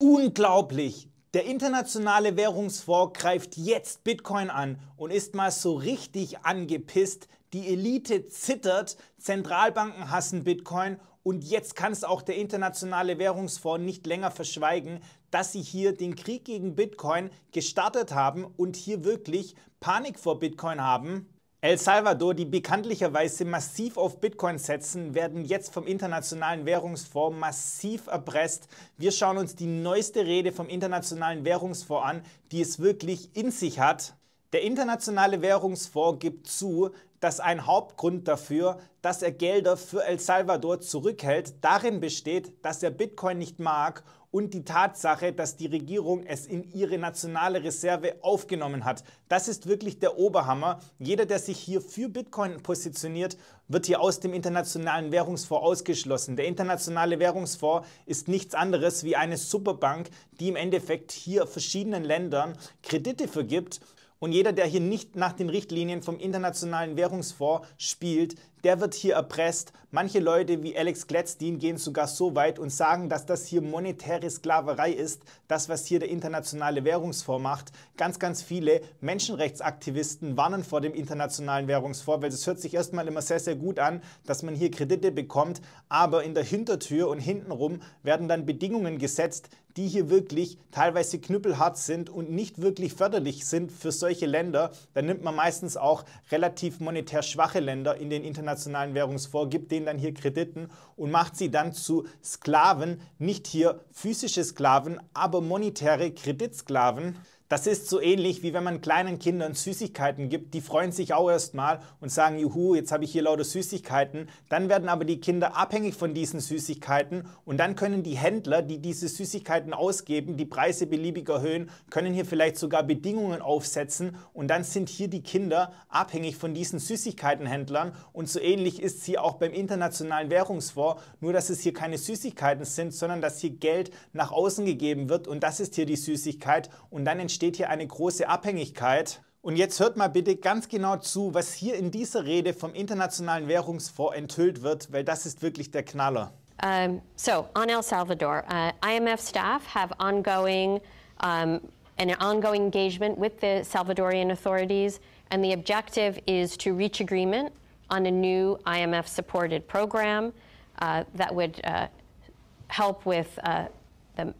Unglaublich! Der internationale Währungsfonds greift jetzt Bitcoin an und ist mal so richtig angepisst. Die Elite zittert, Zentralbanken hassen Bitcoin und jetzt kann es auch der internationale Währungsfonds nicht länger verschweigen, dass sie hier den Krieg gegen Bitcoin gestartet haben und hier wirklich Panik vor Bitcoin haben. El Salvador, die bekanntlicherweise massiv auf Bitcoin setzen, werden jetzt vom Internationalen Währungsfonds massiv erpresst. Wir schauen uns die neueste Rede vom Internationalen Währungsfonds an, die es wirklich in sich hat. Der Internationale Währungsfonds gibt zu, dass ein Hauptgrund dafür, dass er Gelder für El Salvador zurückhält, darin besteht, dass er Bitcoin nicht mag und die Tatsache, dass die Regierung es in ihre nationale Reserve aufgenommen hat. Das ist wirklich der Oberhammer. Jeder, der sich hier für Bitcoin positioniert, wird hier aus dem internationalen Währungsfonds ausgeschlossen. Der internationale Währungsfonds ist nichts anderes wie eine Superbank, die im Endeffekt hier verschiedenen Ländern Kredite vergibt und jeder, der hier nicht nach den Richtlinien vom Internationalen Währungsfonds spielt, der wird hier erpresst. Manche Leute wie Alex Gladstein gehen sogar so weit und sagen, dass das hier monetäre Sklaverei ist, das, was hier der internationale Währungsfonds macht. Ganz, ganz viele Menschenrechtsaktivisten warnen vor dem internationalen Währungsfonds, weil es hört sich erstmal immer sehr, sehr gut an, dass man hier Kredite bekommt, aber in der Hintertür und hintenrum werden dann Bedingungen gesetzt, die hier wirklich teilweise knüppelhart sind und nicht wirklich förderlich sind für solche Länder, dann nimmt man meistens auch relativ monetär schwache Länder in den internationalen Internationalen Währungsfonds, gibt denen dann hier Krediten und macht sie dann zu Sklaven, nicht hier physische Sklaven, aber monetäre Kreditsklaven. Das ist so ähnlich wie wenn man kleinen Kindern Süßigkeiten gibt, die freuen sich auch erstmal und sagen, juhu, jetzt habe ich hier lauter Süßigkeiten. Dann werden aber die Kinder abhängig von diesen Süßigkeiten und dann können die Händler, die diese Süßigkeiten ausgeben, die Preise beliebig erhöhen, können hier vielleicht sogar Bedingungen aufsetzen und dann sind hier die Kinder abhängig von diesen Süßigkeitenhändlern und so ähnlich ist sie auch beim internationalen Währungsfonds, nur dass es hier keine Süßigkeiten sind, sondern dass hier Geld nach außen gegeben wird und das ist hier die Süßigkeit und dann entsteht hier eine große Abhängigkeit. Und jetzt hört mal bitte ganz genau zu, was hier in dieser Rede vom Internationalen Währungsfonds enthüllt wird, weil das ist wirklich der Knaller. Um, so, on El Salvador, uh, IMF staff have ongoing um, an ongoing engagement with the Salvadorian authorities, and the objective is to reach agreement on a new IMF-supported program uh, that would uh, help with uh, the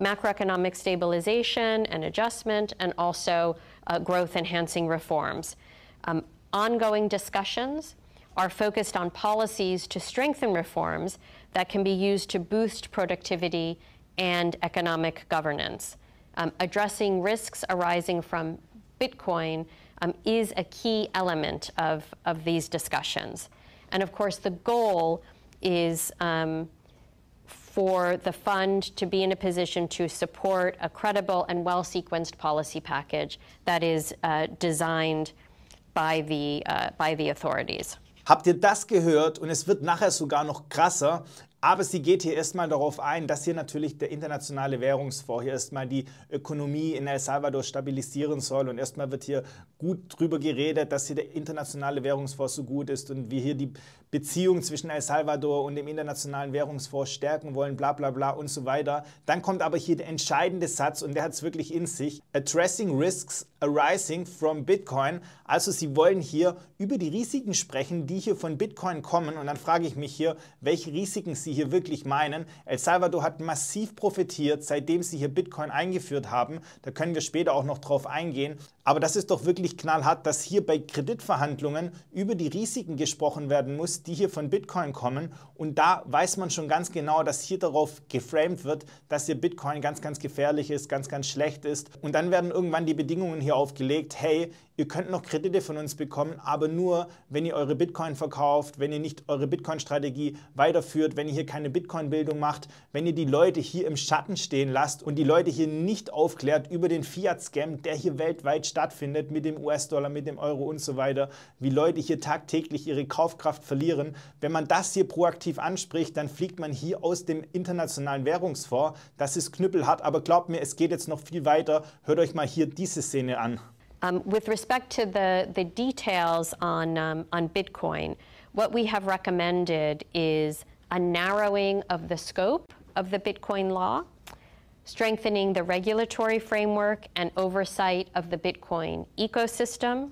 macroeconomic stabilization and adjustment, and also uh, growth enhancing reforms. Um, ongoing discussions are focused on policies to strengthen reforms that can be used to boost productivity and economic governance. Um, addressing risks arising from Bitcoin um, is a key element of, of these discussions. And of course, the goal is um, for the fund to be in a position to support a credible and well sequenced policy package that is uh, designed by the, uh, by the authorities. Habt ihr das gehört? Und es wird nachher sogar noch krasser. Aber sie geht hier erstmal darauf ein, dass hier natürlich der internationale Währungsfonds hier erstmal die Ökonomie in El Salvador stabilisieren soll. Und erstmal wird hier gut drüber geredet, dass hier der internationale Währungsfonds so gut ist und wir hier die Beziehung zwischen El Salvador und dem internationalen Währungsfonds stärken wollen, bla bla bla und so weiter. Dann kommt aber hier der entscheidende Satz und der hat es wirklich in sich. Addressing risks arising from Bitcoin also Sie wollen hier über die Risiken sprechen, die hier von Bitcoin kommen. Und dann frage ich mich hier, welche Risiken Sie hier wirklich meinen. El Salvador hat massiv profitiert, seitdem Sie hier Bitcoin eingeführt haben. Da können wir später auch noch drauf eingehen. Aber das ist doch wirklich knallhart, dass hier bei Kreditverhandlungen über die Risiken gesprochen werden muss, die hier von Bitcoin kommen. Und da weiß man schon ganz genau, dass hier darauf geframed wird, dass hier Bitcoin ganz, ganz gefährlich ist, ganz, ganz schlecht ist. Und dann werden irgendwann die Bedingungen hier aufgelegt, hey, ihr könnt noch Kredite von uns bekommen, aber nur, wenn ihr eure Bitcoin verkauft, wenn ihr nicht eure Bitcoin-Strategie weiterführt, wenn ihr hier keine Bitcoin-Bildung macht, wenn ihr die Leute hier im Schatten stehen lasst und die Leute hier nicht aufklärt über den Fiat-Scam, der hier weltweit stattfindet mit dem US-Dollar, mit dem Euro und so weiter, wie Leute hier tagtäglich ihre Kaufkraft verlieren. Wenn man das hier proaktiv anspricht, dann fliegt man hier aus dem internationalen Währungsfonds. Das ist knüppelhart, aber glaubt mir, es geht jetzt noch viel weiter. Hört euch mal hier diese Szene an. Um, with respect to the, the details on, um, on Bitcoin, what we have recommended is a narrowing of the scope of the Bitcoin law, strengthening the regulatory framework and oversight of the Bitcoin ecosystem,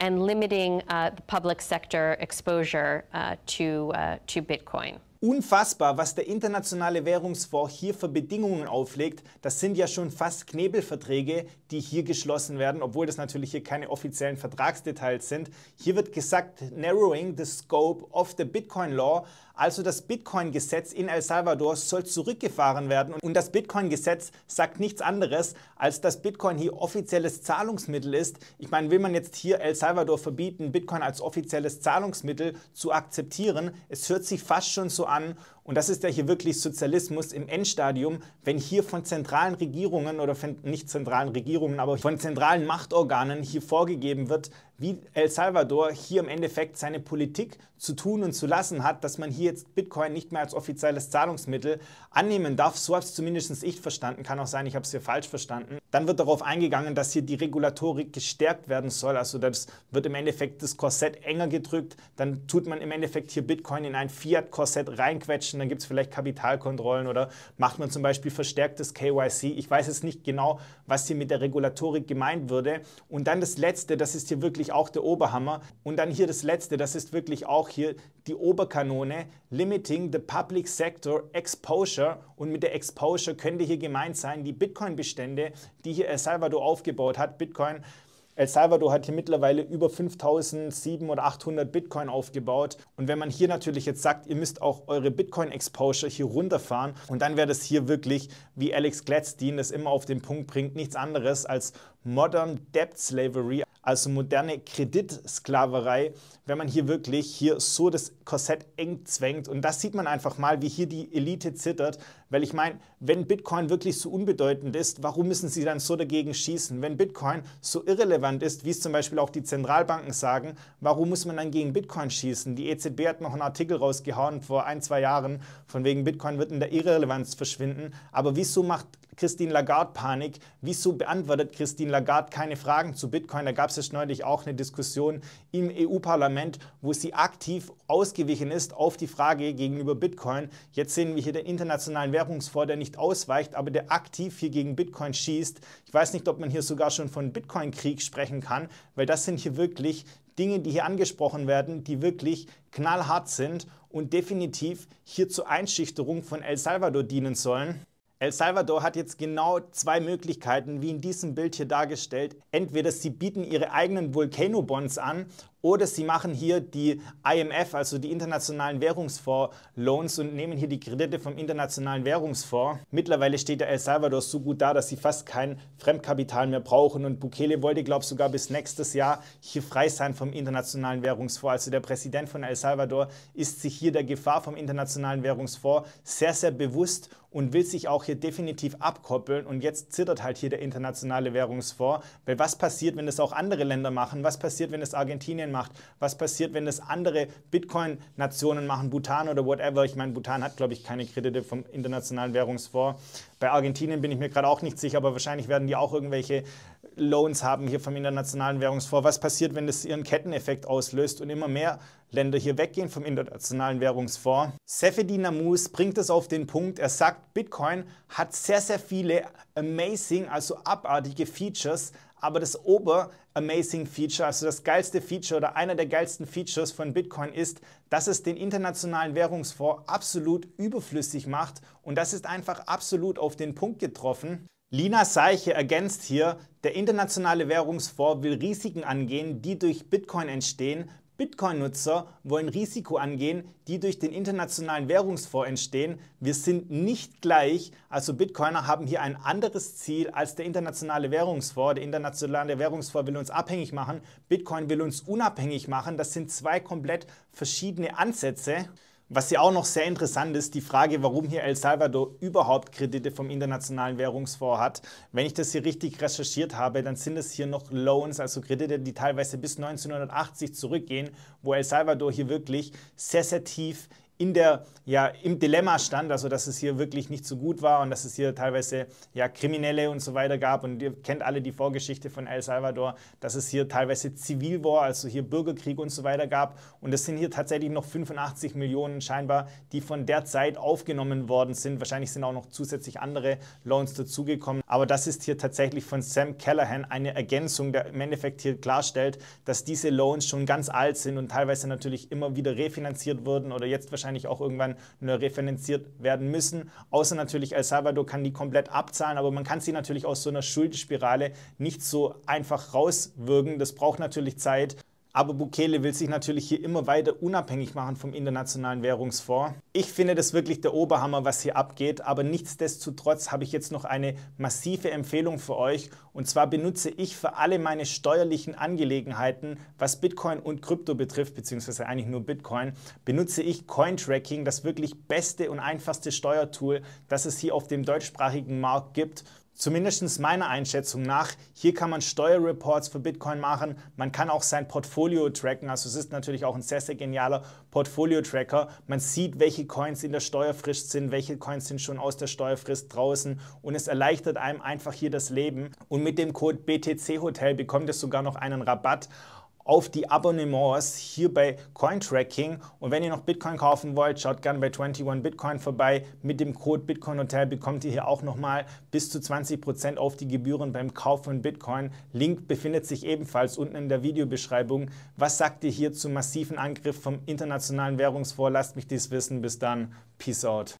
and limiting uh, the public sector exposure uh, to, uh, to Bitcoin. Unfassbar, was der Internationale Währungsfonds hier für Bedingungen auflegt. Das sind ja schon fast Knebelverträge, die hier geschlossen werden, obwohl das natürlich hier keine offiziellen Vertragsdetails sind. Hier wird gesagt, narrowing the scope of the Bitcoin Law, also das Bitcoin-Gesetz in El Salvador soll zurückgefahren werden. Und das Bitcoin-Gesetz sagt nichts anderes, als dass Bitcoin hier offizielles Zahlungsmittel ist. Ich meine, will man jetzt hier El Salvador verbieten, Bitcoin als offizielles Zahlungsmittel zu akzeptieren? Es hört sich fast schon so an, und das ist ja hier wirklich Sozialismus im Endstadium, wenn hier von zentralen Regierungen oder von nicht zentralen Regierungen, aber von zentralen Machtorganen hier vorgegeben wird, wie El Salvador hier im Endeffekt seine Politik zu tun und zu lassen hat, dass man hier jetzt Bitcoin nicht mehr als offizielles Zahlungsmittel annehmen darf. So habe es zumindest ich verstanden, kann auch sein, ich habe es hier falsch verstanden. Dann wird darauf eingegangen, dass hier die Regulatorik gestärkt werden soll. Also das wird im Endeffekt das Korsett enger gedrückt. Dann tut man im Endeffekt hier Bitcoin in ein Fiat-Korsett reinquetschen. Dann gibt es vielleicht Kapitalkontrollen oder macht man zum Beispiel verstärktes KYC. Ich weiß jetzt nicht genau, was hier mit der Regulatorik gemeint würde. Und dann das Letzte, das ist hier wirklich wirklich auch der Oberhammer. Und dann hier das letzte, das ist wirklich auch hier die Oberkanone, Limiting the Public Sector Exposure. Und mit der Exposure könnte hier gemeint sein, die Bitcoin-Bestände, die hier El Salvador aufgebaut hat. Bitcoin El Salvador hat hier mittlerweile über 5.700 oder 800 Bitcoin aufgebaut. Und wenn man hier natürlich jetzt sagt, ihr müsst auch eure Bitcoin-Exposure hier runterfahren, und dann wäre das hier wirklich, wie Alex Gladstein das immer auf den Punkt bringt, nichts anderes als Modern Debt Slavery also moderne Kreditsklaverei, wenn man hier wirklich hier so das Korsett eng zwängt. Und das sieht man einfach mal, wie hier die Elite zittert, weil ich meine, wenn Bitcoin wirklich so unbedeutend ist, warum müssen sie dann so dagegen schießen? Wenn Bitcoin so irrelevant ist, wie es zum Beispiel auch die Zentralbanken sagen, warum muss man dann gegen Bitcoin schießen? Die EZB hat noch einen Artikel rausgehauen vor ein, zwei Jahren, von wegen Bitcoin wird in der Irrelevanz verschwinden. Aber wieso macht Christine Lagarde-Panik. Wieso beantwortet Christine Lagarde keine Fragen zu Bitcoin? Da gab es jetzt neulich auch eine Diskussion im EU-Parlament, wo sie aktiv ausgewichen ist auf die Frage gegenüber Bitcoin. Jetzt sehen wir hier den internationalen Währungsfonds, der nicht ausweicht, aber der aktiv hier gegen Bitcoin schießt. Ich weiß nicht, ob man hier sogar schon von Bitcoin-Krieg sprechen kann, weil das sind hier wirklich Dinge, die hier angesprochen werden, die wirklich knallhart sind und definitiv hier zur Einschüchterung von El Salvador dienen sollen. El Salvador hat jetzt genau zwei Möglichkeiten, wie in diesem Bild hier dargestellt. Entweder sie bieten ihre eigenen Volcano-Bonds an oder sie machen hier die IMF, also die Internationalen Währungsfonds Loans und nehmen hier die Kredite vom Internationalen Währungsfonds. Mittlerweile steht der El Salvador so gut da, dass sie fast kein Fremdkapital mehr brauchen. Und Bukele wollte, glaube ich, sogar bis nächstes Jahr hier frei sein vom Internationalen Währungsfonds. Also der Präsident von El Salvador ist sich hier der Gefahr vom Internationalen Währungsfonds sehr, sehr bewusst und will sich auch hier definitiv abkoppeln. Und jetzt zittert halt hier der Internationale Währungsfonds, weil was passiert, wenn das auch andere Länder machen? Was passiert, wenn das Argentinien macht? Was passiert, wenn das andere Bitcoin-Nationen machen, Bhutan oder whatever? Ich meine, Bhutan hat, glaube ich, keine Kredite vom Internationalen Währungsfonds. Bei Argentinien bin ich mir gerade auch nicht sicher, aber wahrscheinlich werden die auch irgendwelche Loans haben hier vom Internationalen Währungsfonds. Was passiert, wenn das ihren Ketteneffekt auslöst und immer mehr Länder hier weggehen vom Internationalen Währungsfonds? Sefedi Namus bringt es auf den Punkt. Er sagt, Bitcoin hat sehr, sehr viele amazing, also abartige Features, aber das Ober Amazing Feature, also das geilste Feature oder einer der geilsten Features von Bitcoin ist, dass es den internationalen Währungsfonds absolut überflüssig macht und das ist einfach absolut auf den Punkt getroffen. Lina Seiche ergänzt hier, der internationale Währungsfonds will Risiken angehen, die durch Bitcoin entstehen, Bitcoin-Nutzer wollen Risiko angehen, die durch den internationalen Währungsfonds entstehen. Wir sind nicht gleich, also Bitcoiner haben hier ein anderes Ziel als der internationale Währungsfonds. Der internationale Währungsfonds will uns abhängig machen, Bitcoin will uns unabhängig machen. Das sind zwei komplett verschiedene Ansätze. Was ja auch noch sehr interessant ist, die Frage, warum hier El Salvador überhaupt Kredite vom Internationalen Währungsfonds hat. Wenn ich das hier richtig recherchiert habe, dann sind es hier noch Loans, also Kredite, die teilweise bis 1980 zurückgehen, wo El Salvador hier wirklich sehr, sehr tief in der, ja, im Dilemma stand, also dass es hier wirklich nicht so gut war und dass es hier teilweise ja, Kriminelle und so weiter gab. Und ihr kennt alle die Vorgeschichte von El Salvador, dass es hier teilweise Zivilwar, also hier Bürgerkrieg und so weiter gab. Und es sind hier tatsächlich noch 85 Millionen scheinbar, die von der Zeit aufgenommen worden sind. Wahrscheinlich sind auch noch zusätzlich andere Loans dazugekommen. Aber das ist hier tatsächlich von Sam Callahan eine Ergänzung, der im Endeffekt hier klarstellt, dass diese Loans schon ganz alt sind und teilweise natürlich immer wieder refinanziert wurden oder jetzt wahrscheinlich wahrscheinlich auch irgendwann ne, refinanziert werden müssen. Außer natürlich El Salvador kann die komplett abzahlen, aber man kann sie natürlich aus so einer Schuldenspirale nicht so einfach rauswirken. Das braucht natürlich Zeit. Aber Bukele will sich natürlich hier immer weiter unabhängig machen vom Internationalen Währungsfonds. Ich finde das wirklich der Oberhammer, was hier abgeht, aber nichtsdestotrotz habe ich jetzt noch eine massive Empfehlung für euch. Und zwar benutze ich für alle meine steuerlichen Angelegenheiten, was Bitcoin und Krypto betrifft, beziehungsweise eigentlich nur Bitcoin, benutze ich Cointracking, das wirklich beste und einfachste Steuertool, das es hier auf dem deutschsprachigen Markt gibt. Zumindest meiner Einschätzung nach. Hier kann man Steuerreports für Bitcoin machen. Man kann auch sein Portfolio tracken. Also es ist natürlich auch ein sehr, sehr genialer Portfolio-Tracker. Man sieht, welche Coins in der Steuerfrist sind, welche Coins sind schon aus der Steuerfrist draußen. Und es erleichtert einem einfach hier das Leben. Und mit dem Code BTC Hotel bekommt ihr sogar noch einen Rabatt auf die Abonnements hier bei Cointracking. Und wenn ihr noch Bitcoin kaufen wollt, schaut gerne bei 21 Bitcoin vorbei. Mit dem Code Bitcoin Hotel bekommt ihr hier auch nochmal bis zu 20% auf die Gebühren beim Kauf von Bitcoin. Link befindet sich ebenfalls unten in der Videobeschreibung. Was sagt ihr hier zum massiven Angriff vom internationalen Währungsfonds? Lasst mich dies wissen. Bis dann. Peace out.